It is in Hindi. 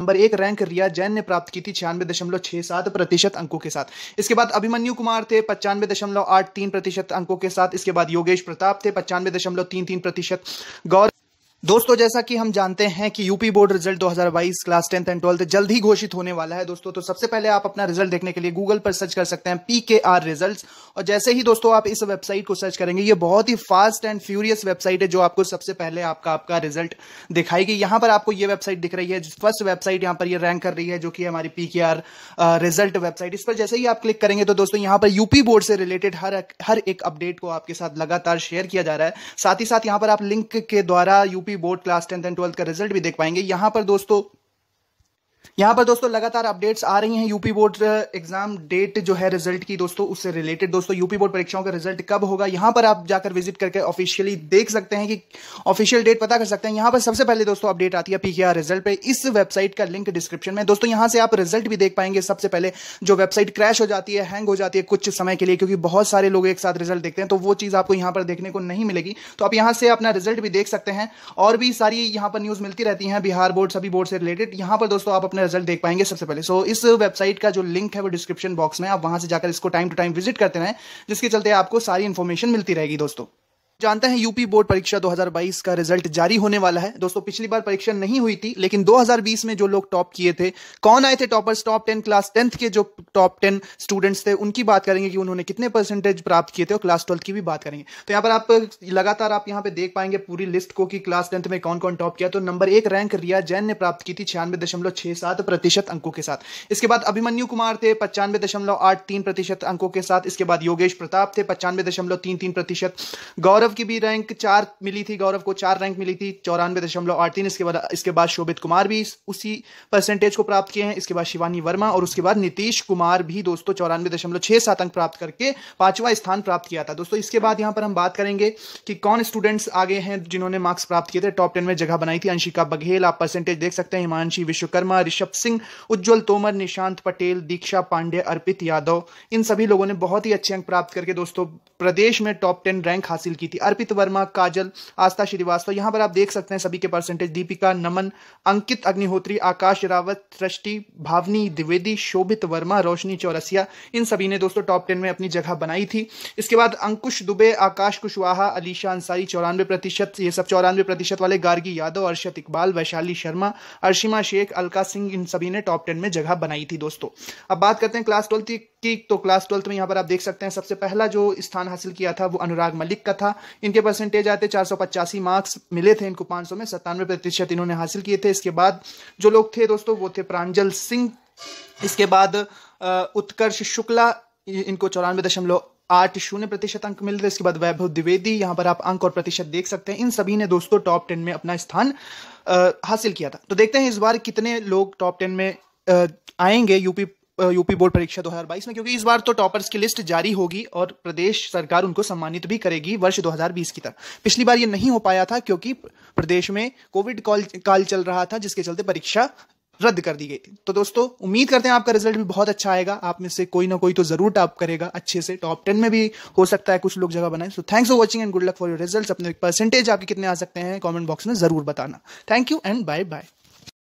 नंबर एक रैंक रिया जैन ने प्राप्त की थी छियानवे दशमलव छह सात प्रतिशत अंकों के साथ इसके बाद अभिमन्यु कुमार थे पचानवे दशमलव आठ तीन प्रतिशत अंकों के साथ इसके बाद योगेश प्रताप थे पचानवे दशमलव तीन तीन प्रतिशत गौर दोस्तों जैसा कि हम जानते हैं कि UP board result 2022 class tenth and twelfth जल्द ही घोषित होने वाला है दोस्तों तो सबसे पहले आप अपना रिजल्ट देखने के लिए गूगल पर सर्च कर सकते हैं पी के आर रिजल्ट और जैसे ही दोस्तों आप इस वेबसाइट को सर्च करेंगे ये बहुत ही फास्ट एंड फ्यूरियस वेबसाइट है जो आपको सबसे पहले आपका आपका रिजल्ट दिखाएगी यहां पर आपको ये वेबसाइट दिख रही है फर्स्ट वेबसाइट यहां पर यह रैंक कर रही है जो कि हमारी पी के आर रिजल्ट वेबसाइट इस पर जैसे ही आप क्लिक करेंगे तो दोस्तों यहां पर यूपी बोर्ड से रिलेटेड हर हर एक अपडेट को आपके साथ लगातार शेयर किया जा रहा है साथ ही साथ यहां पर आप लिंक के द्वारा यूपी भी board class tenth and twelfth का रिजल्ट भी देख पाएंगे यहां पर दोस्तों यहाँ पर दोस्तों लगातार अपडेट्स आ रही हैं यूपी बोर्ड एग्जाम डेट जो है रिजल्ट की दोस्तों उससे रिलेटेड दोस्तों यूपी बोर्ड परीक्षाओं का रिजल्ट कब होगा यहाँ पर आप जाकर विजिट करके ऑफिशियली देख सकते हैं कि ऑफिशियल डेट पता कर सकते हैं यहाँ पर सबसे पहले दोस्तों अपडेट आती है पीकेआर रिजल्ट पे इस वेबसाइट का लिंक डिस्क्रिप्शन में दोस्तों यहाँ से आप रिजल्ट भी देख पाएंगे सबसे पहले जो वेबसाइट क्रैश हो जाती है हैंग हो जाती है कुछ समय के लिए क्योंकि बहुत सारे लोग एक साथ रिजल्ट देखते हैं तो वो चीज़ आपको यहाँ पर देखने को नहीं मिलेगी तो आप यहाँ से अपना रिजल्ट भी देख सकते हैं और भी सारी यहाँ पर न्यूज़ मिलती रहती है बिहार बोर्ड सभी बोर्ड से रिलेटेड यहाँ पर दोस्तों आप अपने रिजल्ट देख पाएंगे सबसे पहले सो so, इस वेबसाइट का जो लिंक है वो डिस्क्रिप्शन बॉक्स में आप वहां से जाकर इसको टाइम टू टाइम विजिट करते रहें जिसके चलते आपको सारी इन्फॉर्मेशन मिलती रहेगी दोस्तों जानते हैं यूपी बोर्ड परीक्षा 2022 का रिजल्ट जारी होने वाला है दोस्तों पिछली बार परीक्षा नहीं हुई थी लेकिन 2020 में जो लोग टॉप किए थे कौन आए थे toppers top ten class tenth के जो टॉप टेन स्टूडेंट्स थे उनकी बात करेंगे कि उन्होंने कितने परसेंटेज प्राप्त किए थे और क्लास ट्वेल्थ की भी बात करेंगे तो यहाँ पर आप लगातार आप यहाँ पे देख पाएंगे पूरी लिस्ट को कि क्लास टेंथ में कौन कौन टॉप किया तो नंबर एक रैंक रिया जैन ने प्राप्त की थी छियानवे प्रतिशत अंकों के साथ इसके बाद अभिमन्यु कुमार थे पचानवे प्रतिशत अंकों के साथ इसके बाद योगेश प्रताप थे पचानवे प्रतिशत गौरव गौरव की भी रैंक चार मिली थी गौरव को चार रैंक मिली थी चौरानवे दशमलव आठ तीन इसके बाद इसके बाद शोभित कुमार भी उसी परसेंटेज को प्राप्त किए हैं इसके बाद शिवानी वर्मा और उसके बाद नीतीश कुमार भी दोस्तों चौरानवे दशमलव छह सात अंक प्राप्त करके पांचवा स्थान प्राप्त किया था दोस्तों इसके बाद यहां पर हम बात करेंगे कि कौन स्टूडेंट्स आगे हैं जिन्होंने मार्क्स प्राप्त किए थे टॉप टेन में जगह बनाई थी अंशिका बघेल आप परसेंटेज देख सकते हैं हिमांशी विश्वकर्मा ऋषभ सिंह उज्ज्वल तोमर निशांत पटेल दीक्षा पांडे अर्पित यादव इन सभी लोगों ने बहुत ही अच्छे अंक प्राप्त करके दोस्तों प्रदेश में टॉप टेन रैंक हासिल की थी अर्पित वर्मा काजल आस्था श्रीवास्तव यहाँ पर आप देख सकते हैं सभी के परसेंटेज दीपिका नमन अंकित अग्निहोत्री आकाश रावत सृष्टि भावनी द्विवेदी शोभित वर्मा रोशनी चौरसिया इन सभी ने दोस्तों टॉप टेन में अपनी जगह बनाई थी इसके बाद अंकुश दुबे आकाश कुशवाहा अलीशा अंसारी चौरानवे प्रतिशत ये सब चौरानवे प्रतिशत वाले गार्गी यादव अर्शद इकबाल वैशाली शर्मा अर्शिमा शेख अलका सिंह इन सभी ने टॉप टेन में जगह बनाई थी दोस्तों अब बात करते हैं क्लास ट्वेल्थ की तो क्लास ट्वेल्थ में यहाँ पर आप देख सकते हैं सबसे पहला जो स्थान हासिल किया था वो अनुराग मलिक का था इनके परसेंटेज आते चार मार्क्स मिले थे इनको 500 में सत्तानवे प्रतिशत इन्होंने हासिल किए थे इसके बाद जो लोग थे दोस्तों वो थे प्रांजल सिंह इसके बाद उत्कर्ष शुक्ला इनको चौरानवे दशमलव आठ शून्य प्रतिशत अंक मिल रहे इसके बाद वैभव द्विवेदी यहां पर आप अंक और प्रतिशत देख सकते हैं इन सभी ने दोस्तों टॉप टेन में अपना स्थान हासिल किया था तो देखते हैं इस बार कितने लोग टॉप टेन में आएंगे यूपी यूपी बोर्ड परीक्षा 2022 में क्योंकि इस बार तो टॉपर्स की लिस्ट जारी होगी और प्रदेश सरकार उनको सम्मानित भी करेगी वर्ष 2020 की तरह पिछली बार ये नहीं हो पाया था क्योंकि प्रदेश में कोविड काल चल रहा था जिसके चलते परीक्षा रद्द कर दी गई थी तो दोस्तों उम्मीद करते हैं आपका रिजल्ट भी बहुत अच्छा आएगा आप में से कोई ना कोई तो जरूर टॉप करेगा अच्छे से टॉप टेन में भी हो सकता है कुछ लोग जगह बनाए so thanks for watching and good luck for your result अपने परसेंटेज आपके कितने आ सकते हैं कॉमेंट बॉक्स में जरूर बताना thank you and bye bye